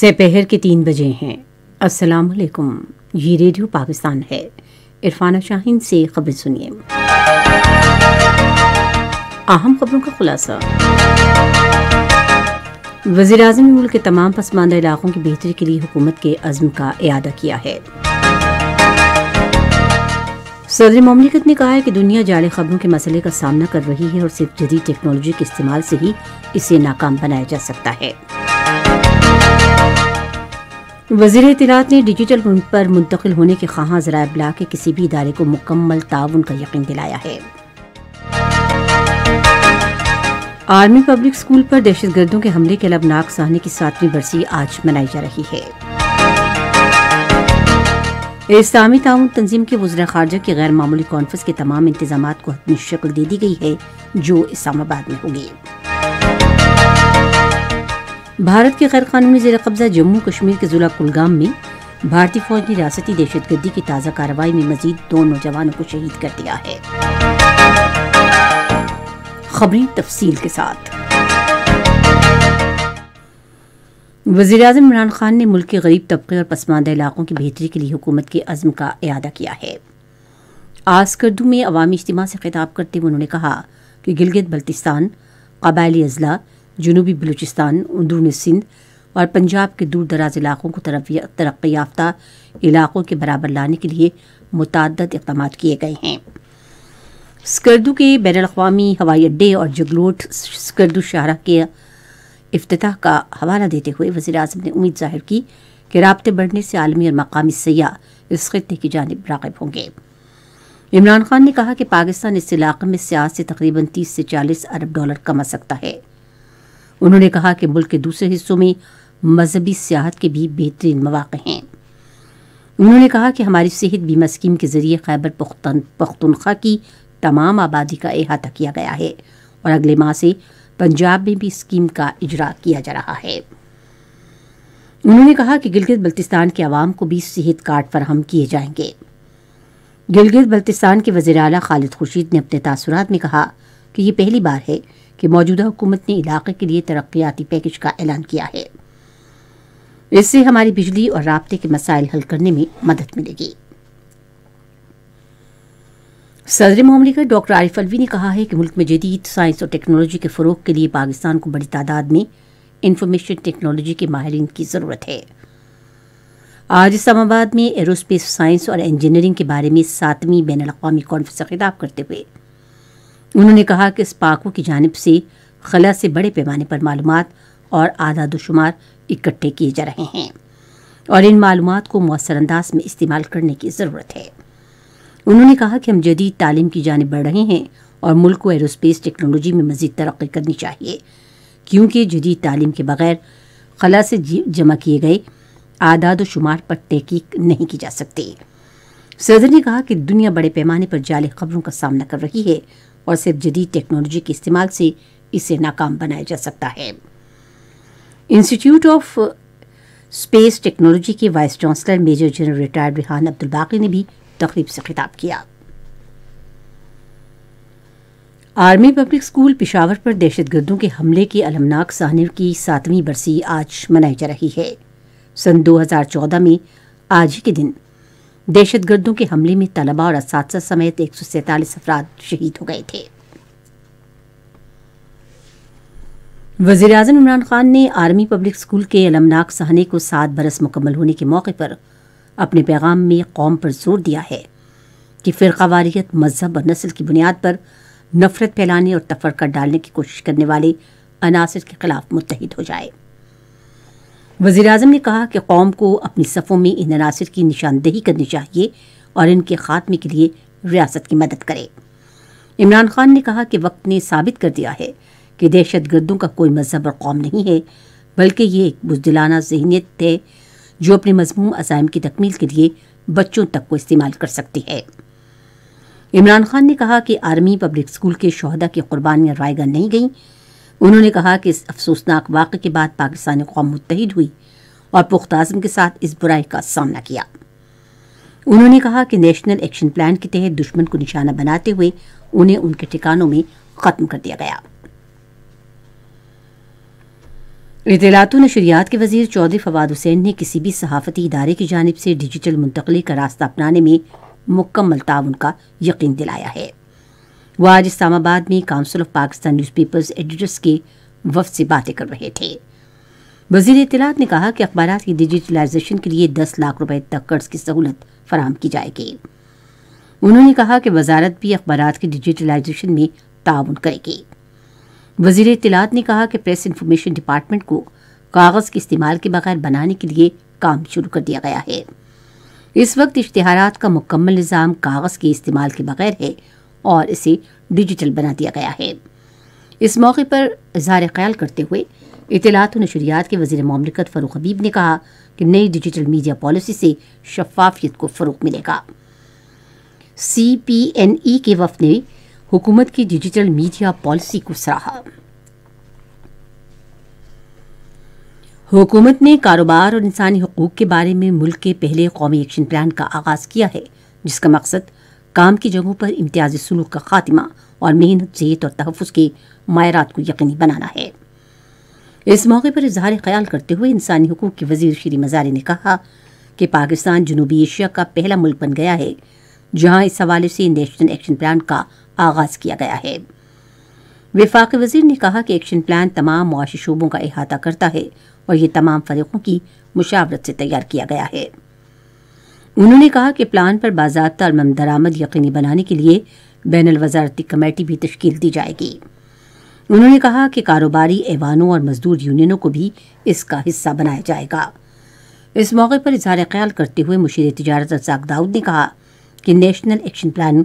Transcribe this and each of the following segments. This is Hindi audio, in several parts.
सपहर के तीन बजे हैं अस्सलाम वालेकुम ये रेडियो पाकिस्तान है इरफाना शाहिन से खबर सुनिए अहम खबरों का खुलासा वजीर अजम ने मुल्क के तमाम पसमानदा इलाकों की बेहतरी के लिए हुकूमत के अज़म का अदा किया है सदर ममलिकत ने कहा है कि दुनिया जाली खबरों के मसले का सामना कर रही है और सिर्फ जदीद टेक्नोलॉजी के इस्तेमाल से ही इसे नाकाम बनाया जा सकता है वजीर इतलात ने डिजिटल पर मुंतकिल होने के खां जरा इबला के किसी भी इदारे को मुकम्मल ताउन का यकीन दिलाया है आर्मी पब्लिक स्कूल पर दहशत गर्दों के हमले के लबनाक सहने की सातवीं बरसी आज मनाई जा रही है इस्लामी ताउन तंजीम के वजरा खारजा की गैर मामूली कॉन्फ्रेंस के तमाम इंतजाम को हतमी शक्ल दे दी गई है जो इस्लामाबाद में होगी भारत के गैर कानूनी जेर कब्जा जम्मू कश्मीर के जिला कुलगाम में भारतीय फौज ने रियासती दहशतगर्दी की ताज़ा कार्रवाई में मजीद दो नौजवानों को शहीद कर दिया है खबरें तफसील के साथ वजीर अजम इमरान खान ने मुल्क के गरीब तबके और पसमानदा इलाकों की बेहतरी के लिए हुकूमत के अज़म का अदा किया है आसकर्दू में अवामी इज्तम से खिताब करते हुए उन्होंने कहा कि गिलगित बल्तिस्तान कबायली अजला जनूबी बलूचिस्तान अंदरून सिंध और पंजाब के दूर दराज इलाकों को तरक्की याफ्ता इलाकों के बराबर लाने के लिए मुतद इकदाम किए गए हैं स्कर्दू के बैर अवी हवाई अड्डे और जगलोट स्कर्दू शाहरा के अफ्ताह का हवाला देते हुए वजी अजम ने उम्मीद जाहिर की कि रबते बढ़ने से आलमी और मकामी सयाह इस खत्े की जानब रागब होंगे इमरान खान ने कहा कि पाकिस्तान इस इलाके में सियाह से तकरीबन तीस से चालीस अरब डॉलर कमा सकता है उन्होंने कहा कि मुल्क के दूसरे हिस्सों में मजहबी सियाहत के भी बेहतरीन मौाक़ हैं उन्होंने कहा कि हमारी सेहत बीमा स्कीम के ज़रिए खैबर पख्तनख्वा की तमाम आबादी का अहाता किया गया है और अगले माह से पंजाब में भी स्कीम का इजरा किया जा रहा है उन्होंने कहा कि गिलगित बल्तिस्तान के आवाम को भी सेहत कार्ड फराहम किए जाएंगे गिलगित बल्तिस्तान के वजीर अला खालिद खुर्शीद ने अपने तासरात में कहा कि यह पहली बार है कि मौजूदा हुकूमत ने इलाके के लिए तरक्याती पैकेज का ऐलान किया है इससे हमारी बिजली और रबते के मसाइल हल करने में मदद मिलेगी सदर ममलिकत डॉक्टर आरिफ अलवी ने कहा है कि मुल्क में जदीद साइंस और टेक्नोलॉजी के फ़रोग के लिए पाकिस्तान को बड़ी तादाद में इंफॉर्मेशन टेक्नोलॉजी के माहरीन की ज़रूरत है आज इस्लामाबाद में एरोस्पेस साइंस और इंजीनियरिंग के बारे में सातवीं बैन अवी कॉन्फ्रेंस का खिताब करते हुए उन्होंने कहा कि स्पाको की जानब से खला से बड़े पैमाने पर मालूम और शुमार इकट्ठे किए जा रहे हैं और इन मालूम को मौसर अंदाज में इस्तेमाल करने की ज़रूरत है उन्होंने कहा कि हम जदीद तालीम की जानब बढ़ रहे हैं और मुल्क को एरोस्पेस टेक्नोलॉजी में मज़ीद तरक्की करनी चाहिए क्योंकि जदीद तालीम के बगैर खला से जमा किए गए आदाद शुमार पर तहकीक नहीं की जा सकती सदर ने कहा कि दुनिया बड़े पैमाने पर जाली खबरों का सामना कर रही है और सिर्फ जदीद टेक्नोलॉजी के इस्तेमाल से इसे नाकाम बनाया जा सकता है इंस्टीट्यूट ऑफ स्पेस टेक्नोलॉजी के vice chancellor major general retired Rehan Abdul Baqi ने भी तकरीब से खिताब किया आर्मी पब्लिक स्कूल पिशावर पर दहशतगर्दों के हमले के अलमनाक साहनिव की सातवीं बरसी आज मनाई जा रही है सन 2014 में आज ही के दिन दहशत गर्दों के हमले में तलबा और इस समेत एक सौ अफराद शहीद हो गए थे वजीर अजम इमरान खान ने आर्मी पब्लिक स्कूल के अलमनाक सहने को सात बरस मुकम्मल होने के मौके पर अपने पैगाम में कौम पर जोर दिया है कि फ़िरका मजहब और नस्ल की बुनियाद पर नफरत फैलाने और तफरका डालने की कोशिश करने वाले अनासर के खिलाफ मुतहद हो जाए वजीर अजम ने कहा कि कौम को अपनी सफ़ों में इन अनासर की निशानदेही करनी चाहिए और इनके खात्मे के लिए रियासत की मदद करे इमरान खान ने कहा कि वक्त ने साबित कर दिया है कि दहशत गर्दों का कोई मजहब और कौम नहीं है बल्कि ये एक बुजदिलाना जहनीत है जो अपने मजमूम अजायम की तकमील के लिए बच्चों तक को इस्तेमाल कर सकती है इमरान खान ने कहा कि आर्मी पब्लिक स्कूल के शहदा की कुर्बानियाँ रायगा नहीं गईं उन्होंने कहा कि इस अफसोसनाक वाक़े के बाद पाकिस्तानी कौम मुतहद हुई और पुख्त आजम के साथ इस बुराई का सामना किया उन्होंने कहा कि नेशनल एक्शन प्लान के तहत दुश्मन को निशाना बनाते हुए उन्हें उनके ठिकानों में ख़त्म कर दिया गया इतलात नशरियात के वजीर चौधरी फवाद हुसैन ने किसी भी सहाफ़ती इदारे की जानब से डिजिटल मुंतकली का रास्ता अपनाने में मुकम्मल ताउन का यकीन दिलाया है वो आज इस्लामाबाद में council of Pakistan newspapers editors के वफ से बातें कर रहे थे वजीर इतलात ने कहा कि अखबार की डिजिटलाइजेशन के लिए दस लाख रुपए तक कर्ज की सहूलत फराम की जाएगी उन्होंने कहा कि वजारत भी अखबार की डिजिटलाइजेशन में ताउन करेगी वजीर इतलात ने कहा कि प्रेस इंफॉर्मेशन डिपार्टमेंट को कागज़ के इस्तेमाल के बगैर बनाने के लिए काम शुरू कर दिया गया है इस वक्त इश्तहार का मुकम्मल निज़ाम कागज़ के इस्तेमाल के बगैर है और इसे डिजिटल बना दिया गया है इस मौके पर इजहार ख्याल करते हुए इतलात नशरियात के वजीर ममलिकत फ़रूख हबीब ने कहा कि नई डिजिटल मीडिया पॉलिसी से शफाफियत को फरोग मिलेगा सी पी एन ई के वफ ने हुकूमत की डिजिटल मीडिया पॉलिसी को सराहा हुकूमत ने कारोबार और इंसानी हकूक़ के बारे में मुल्क के पहले कौमी एक्शन प्लान का आगाज़ किया है जिसका मकसद काम की जगहों पर इम्तियाज सलूक का खात्मा और मेहनत सेहत और तहफ़ के मायरत को यकीनी बनाना है इस मौके पर इजहार ख्याल करते हुए इंसानी हकूक़ के वजीर श्री मजारी ने कहा कि पाकिस्तान जनूबी एशिया का पहला मुल्क बन गया है जहाँ इस हवाले से नेशनल एक्शन प्लान का आगाज़ किया गया है विफाक वजीर ने कहा कि एक्शन प्लान तमाम मुआशी शोबों का अहाता करता है और ये तमाम फरीकों की मुशावरत से तैयार किया गया है उन्होंने कहा कि प्लान पर बाजाबा और दरामद यकीनी बनाने के लिए बैन अवजारती कमेटी भी तश्कील दी जाएगी उन्होंने कहा कि कारोबारी ऐवानों और मजदूर यूनियनों को भी इसका हिस्सा बनाया जाएगा इस मौके पर इजहार ख्याल करते हुए मुशीर तजारत रजाक दाऊद ने कहा कि नेशनल एक्शन प्लान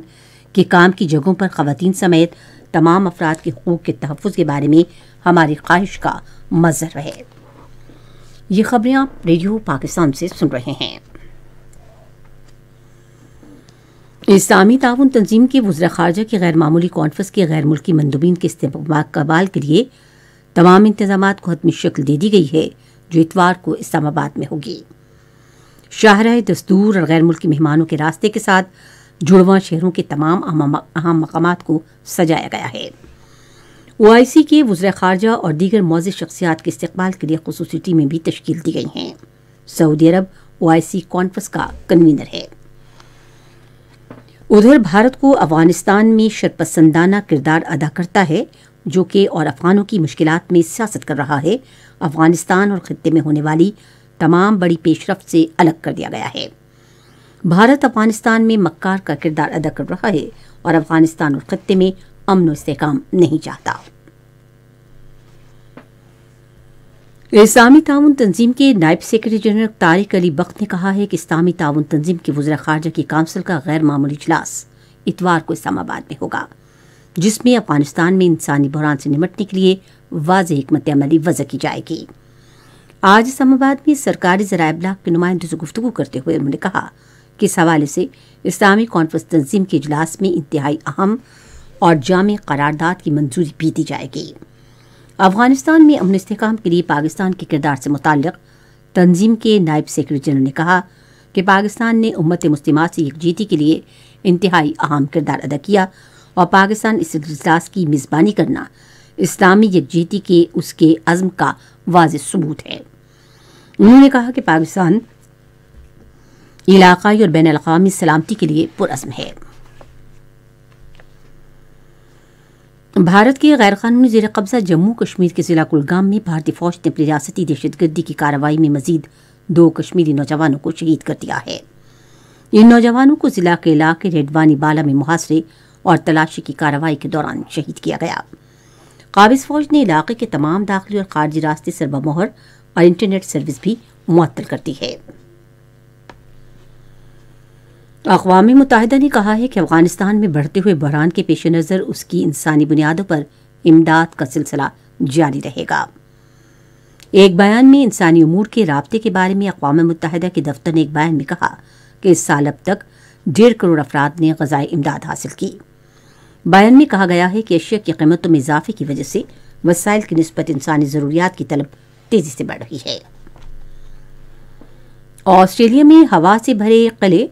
के काम की जगहों पर खातन समेत तमाम अफराद के हकूक़ के तहफ़ के बारे में हमारी ख्वाहिश का मजर रहे ये खबरें आप रेडियो पाकिस्तान से सुन रहे हैं इस्लामी ताउन तंजीम की वज्र खारजा की गैर मामूली कॉन्फ्रेंस के गैर मुल्की मंदूबीन के इस्तेमाल के लिए तमाम इंतजाम को हतमी शक्ल दे दी गई है जो इतवार को इस्लामाबाद में होगी शाहरा दस्तूर और गैर मुल्की मेहमानों के रास्ते के साथ जुड़वा शहरों के तमाम अहम मकाम को सजाया गया है ओ आई सी के वज्र खारजा और दीगर मौज शख्सियात के इस्तबाल के लिए खसूसी टीमें भी तश्ल दी गई हैं Saudi Arab O I C conference का कन्वीनर है उधर भारत को अफगानिस्तान में शरपसंदाना किरदार अदा करता है जो कि और अफगानों की मुश्किल में सियासत कर रहा है अफगानिस्तान और खत्े में होने वाली तमाम बड़ी पेशरफ से अलग कर दिया गया है भारत अफगानिस्तान में मक्कार का किरदार अदा कर रहा है और अफगानिस्तान और खत्े में अमन इसकाम नहीं चाहता इस्लामी ताउन तंजीम के नायब सेक्रेटरी जनरल तारिक अली बख्त ने कहा है कि इस्लामी ताउन तंजीम के वजरा खारजा की काउंसिल का गैर मामूली इजलास इतवार को इस्लामाबाद में होगा जिसमें अफगानिस्तान में इंसानी बहरान से निपटने के लिए वाज हमत अमली वजह की जाएगी आज इस्लामाबाद में सरकारी जरा ब्लाक के नुमाइंदों से गुफ्तु करते हुए उन्होंने कहा कि इस हवाले से इस्लामी कॉन्फ्रेंस तंजीम के इजलास में इंतहाई अहम और जाम करारदाद की मंजूरी भी दी जाएगी अफगानिस्तान में अमन इसकाम के लिए पाकिस्तान के किरदार से मुतल तंजीम के नायब सेक्रटरी जनरल ने कहा कि पाकिस्तान ने उम्मत मुस्लिम से यकजीती के लिए इंतहाई अहम किरदार अदा किया और पाकिस्तान इस अजलास की मेज़बानी करना इस्लामी यकजीती के उसके अज़म का वाज सबूत है उन्होंने कहा कि पाकिस्तान इलाकई और बैन अवी सलामती के लिए पुरज़म है भारत के गैर कानूनी जेर कब्जा जम्मू कश्मीर के ज़िला कुलगाम में भारतीय फौज ने अपनी रियासती दहशतगर्दी की कार्रवाई में मजीद दो कश्मीरी नौजवानों को शहीद कर दिया है इन नौजवानों को ज़िला के इलाके रेडवानी बाला में मुहासरे और तलाशी की कार्रवाई के दौरान शहीद किया गया काबिज फौज ने इलाके के तमाम दाखिली और खारजी रास्ते सरबा मोहर और इंटरनेट सर्विस भी मुअत्तल कर दी है अकवा मुतहदा ने कहा है कि अफगानिस्तान में बढ़ते हुए बहरान के पेश नज़र उसकी इंसानी बुनियादों पर इमदाद का सिलसिला जारी रहेगा एक बयान में इंसानी अमूर के रबते के बारे में अकवा मुतहदा के दफ्तर ने एक बयान में कहा कि इस साल अब तक डेढ़ करोड़ अफराद ने गजाई इमदाद हासिल की बयान में कहा गया है कि एशिया की कीमतों में इजाफे की वजह से वसाइल की नस्बत इंसानी जरूरिया की तलब तेज़ी से बढ़ रही है ऑस्ट्रेलिया में हवा से भरे कले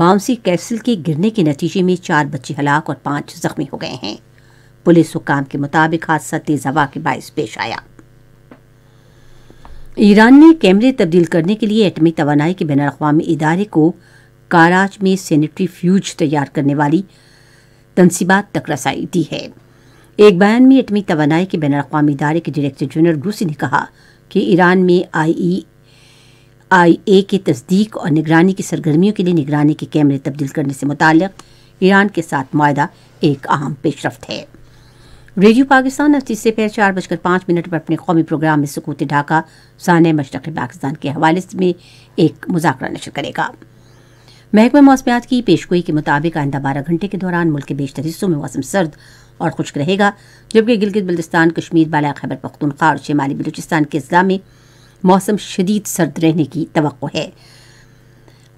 बाउंसी कैसल के गिरने के नतीजे में चार बच्चे हलाक और पांच जख्मी हो गए हैं पुलिस हुकाम के मुताबिक हादसा तेज हवा के बायस पेश आया ईरान ने कैमरे तब्दील करने के लिए एटमी तोानाई के बैन अवी इदारे को काराच में सैनिटरी फ्यूज तैयार करने वाली तनसीबा तक रसाई दी है एक बयान में एटमी तोानाई के बैन अवी इदारे के डायरेक्टर जनरल रूसी ने कहा कि ईरान में आई ई आई ए के तस्दीक और निगरानी की सरगर्मियों के लिए निगरानी के कैमरे तब्दील करने से मुतल ईरान के साथ माहा एक अहम पेशरफ है रेडियो पाकिस्तान अब तीसरे पैर चार बजकर पाँच मिनट पर अपने कौमी प्रोग्राम में सकूत ढाका सान मशरक़ पाकिस्तान के हवाले में एक मुजाकरा नशर करेगा महकमा मौसमियात की पेशगोई के मुताबिक आइंदा बारह घंटे के दौरान मुल्क के बेशतर हिस्सों में मौसम सर्द और खुश्क रहेगा जबकि गिलगित बल्तिस्तान कश्मीर बाला खैबर पख्तूनख्वा और शिमाली बलूचिस्तान के अजला में मौसम शदीद सर्द रहने की तो है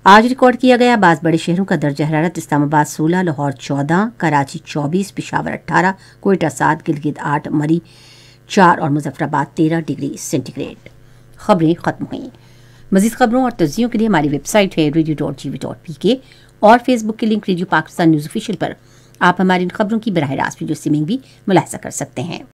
आज रिकॉर्ड किया गया बाद बड़े शहरों का दर्जा हरारत इस्लामाबाद सोलह लाहौर चौदह कराची चौबीस पिशावर अट्ठारह कोयटा सात गिलगित आठ मरी चार और मुजफ्फराबाद तेरह डिग्री सेंटीग्रेड खबरें ख़त्म हुई मजीद खबरों और तजियों के लिए हमारी वेबसाइट है radio dot G V dot P K और फेसबुक के link radio Pakistan news official पर आप हमारी इन खबरों की बरह रास्त वीडियो स्ट्रीमिंग भी मुलासा कर सकते हैं